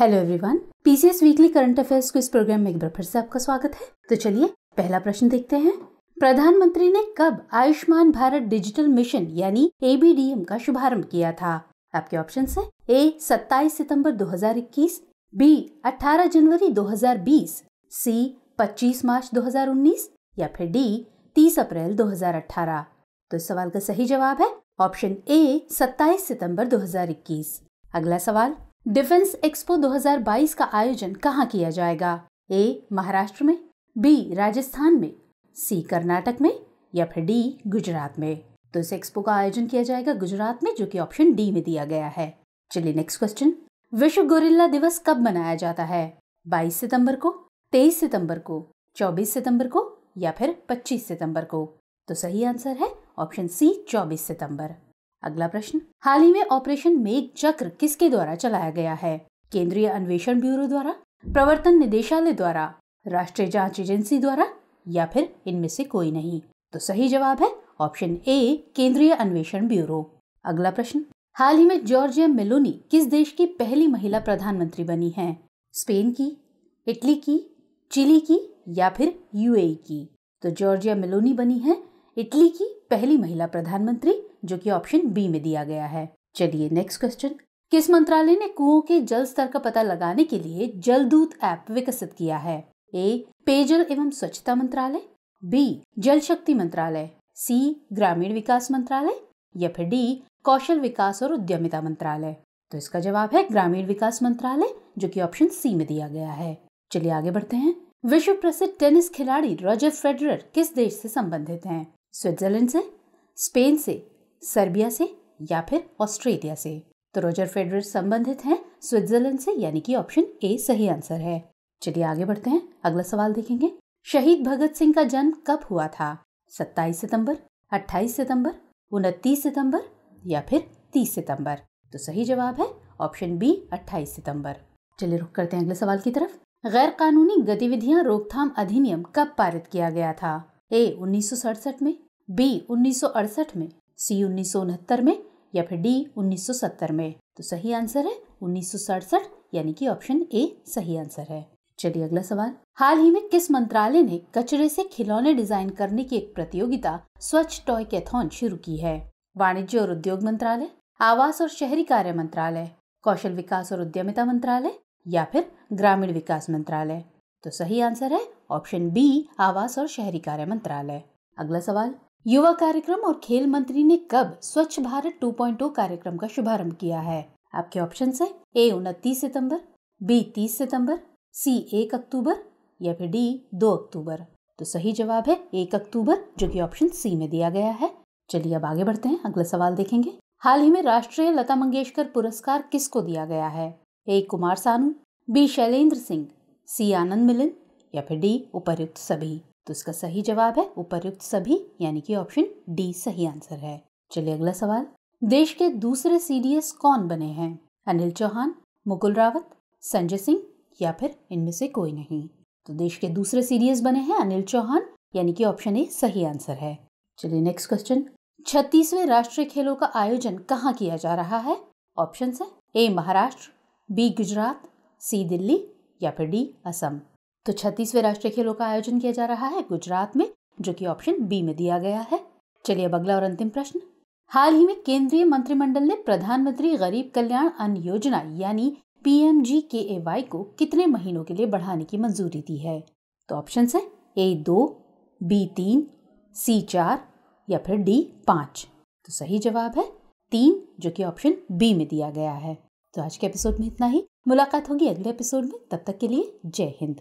hello everyone PCS weekly current affairs को इस programme में एक बार फिर से आपका स्वागत है तो चलिए पहला प्रश्न देखते हैं प्रधानमंत्री ने कब आयुष्मान भारत डिजिटल मिशन यानी एबीडीएम का शुभारंभ किया था आपके ऑप्शन है ए 27 सितंबर 2021 बी 18 जनवरी 2020 सी 25 मार्च 2019 या फिर डी 30 अप्रैल 2018 तो इस सवाल का सही जवाब है ऑप्शन ए 27 सितंबर 2021 अगला सवाल डिफेंस एक्सपो 2022 का आयोजन कहाँ किया जाएगा ए महाराष्ट्र में बी राजस्थान में सी कर्नाटक में या फिर डी गुजरात में तो इस एक्सपो का आयोजन किया जाएगा गुजरात में जो कि ऑप्शन डी में दिया गया है चलिए नेक्स्ट क्वेश्चन विश्व गोरिल्ला दिवस कब मनाया जाता है 22 सितंबर को 23 सितंबर को 24 सितंबर को या फिर 25 सितंबर को तो सही आंसर है ऑप्शन सी 24 सितंबर अगला प्रश्न हाल ही में ऑपरेशन मेघ चक्र किसके द्वारा चलाया गया है केंद्रीय अन्वेषण ब्यूरो द्वारा प्रवर्तन निदेशालय द्वारा राष्ट्रीय जांच एजेंसी द्वारा या फिर इनमें से कोई नहीं तो सही जवाब है ऑप्शन ए केंद्रीय अन्वेषण ब्यूरो अगला प्रश्न हाल ही में जॉर्जिया मेलोनी किस देश की पहली महिला प्रधानमंत्री बनी है स्पेन की इटली की चिली की या फिर यूएई की तो जॉर्जिया मेलोनी बनी है इटली की पहली महिला प्रधानमंत्री जो कि ऑप्शन बी में दिया गया है चलिए नेक्स्ट क्वेश्चन किस मंत्रालय ने कुओं के जल स्तर का पता लगाने के लिए जलदूत ऐप विकसित किया है ए पेयजल एवं स्वच्छता मंत्रालय बी जल शक्ति मंत्रालय सी ग्रामीण विकास मंत्रालय या फिर डी कौशल विकास और उद्यमिता मंत्रालय तो इसका जवाब है ग्रामीण विकास मंत्रालय जो कि ऑप्शन सी में दिया गया है चलिए आगे बढ़ते हैं विश्व प्रसिद्ध टेनिस खिलाड़ी रॉजर फेडरर किस देश से संबंधित हैं स्विट्जरलैंड से स्पेन से सर्बिया से या फिर ऑस्ट्रेलिया से तो रोजर फेडरर संबंधित हैं स्विट्जरलैंड से यानी कि ऑप्शन ए सही आंसर है चलिए आगे बढ़ते हैं अगला सवाल देखेंगे शहीद भगत सिंह का जन्म कब हुआ था 27 सितंबर 28 सितंबर 29 सितंबर या फिर 30 सितंबर तो सही जवाब है ऑप्शन बी 28 सितंबर चलिए रुक करते हैं अगले सवाल की तरफ गैर कानूनी गतिविधियां रोकथाम अधिनियम कब पारित किया गया था ए उन्नीस में बी उन्नीस में सी उन्नीस में या फिर डी उन्नीस में तो सही आंसर है उन्नीस यानी कि ऑप्शन ए सही आंसर है चलिए अगला सवाल हाल ही में किस मंत्रालय ने कचरे से खिलौने डिजाइन करने की एक प्रतियोगिता स्वच्छ टॉय कैथोन शुरू की है वाणिज्य और उद्योग मंत्रालय आवास और शहरी कार्य मंत्रालय कौशल विकास और उद्यमिता मंत्रालय या फिर ग्रामीण विकास मंत्रालय तो सही आंसर है ऑप्शन बी आवास और शहरी कार्य मंत्रालय अगला सवाल युवा कार्यक्रम और खेल मंत्री ने कब स्वच्छ भारत 2.0 कार्यक्रम का शुभारंभ किया है आपके ऑप्शन है ए उनतीस सितंबर बी तीस सितंबर सी एक अक्टूबर या फिर डी दो अक्टूबर तो सही जवाब है एक अक्टूबर जो कि ऑप्शन सी में दिया गया है चलिए अब आगे बढ़ते हैं अगला सवाल देखेंगे हाल ही में राष्ट्रीय लता मंगेशकर पुरस्कार किसको दिया गया है A Kumar Sanu B Shailendra Singh C Anand Milan या फिर डी उपरयुक्त सभी तो इसका सही जवाब है उपरुक्त सभी यानी कि ऑप्शन डी सही आंसर है चलिए अगला सवाल देश के दूसरे सीडीएस कौन बने हैं अनिल चौहान मुकुल रावत संजय सिंह या फिर इनमें से कोई नहीं तो देश के दूसरे सीडीएस बने हैं अनिल चौहान यानी कि ऑप्शन ए सही आंसर है चलिए नेक्स्ट क्वेश्चन छत्तीसवें राष्ट्रीय खेलों का आयोजन कहाँ किया जा रहा है ऑप्शन है A Maharashtra B Gujarat C Delhi या फिर डी असम तो छत्तीसवें राष्ट्रीय खेलों का आयोजन किया जा रहा है गुजरात में जो कि ऑप्शन बी में दिया गया है चलिए अब अगला और अंतिम प्रश्न हाल ही में केंद्रीय मंत्रिमंडल ने प्रधानमंत्री गरीब कल्याण अन्न योजना यानी पी के ए वाई को कितने महीनों के लिए बढ़ाने की मंजूरी दी है तो ऑप्शन है ए दो बी तीन सी चार या फिर डी पांच तो सही जवाब है तीन जो कि ऑप्शन बी में दिया गया है तो आज के एपिसोड में इतना ही मुलाकात होगी अगले एपिसोड में तब तक के लिए जय हिंद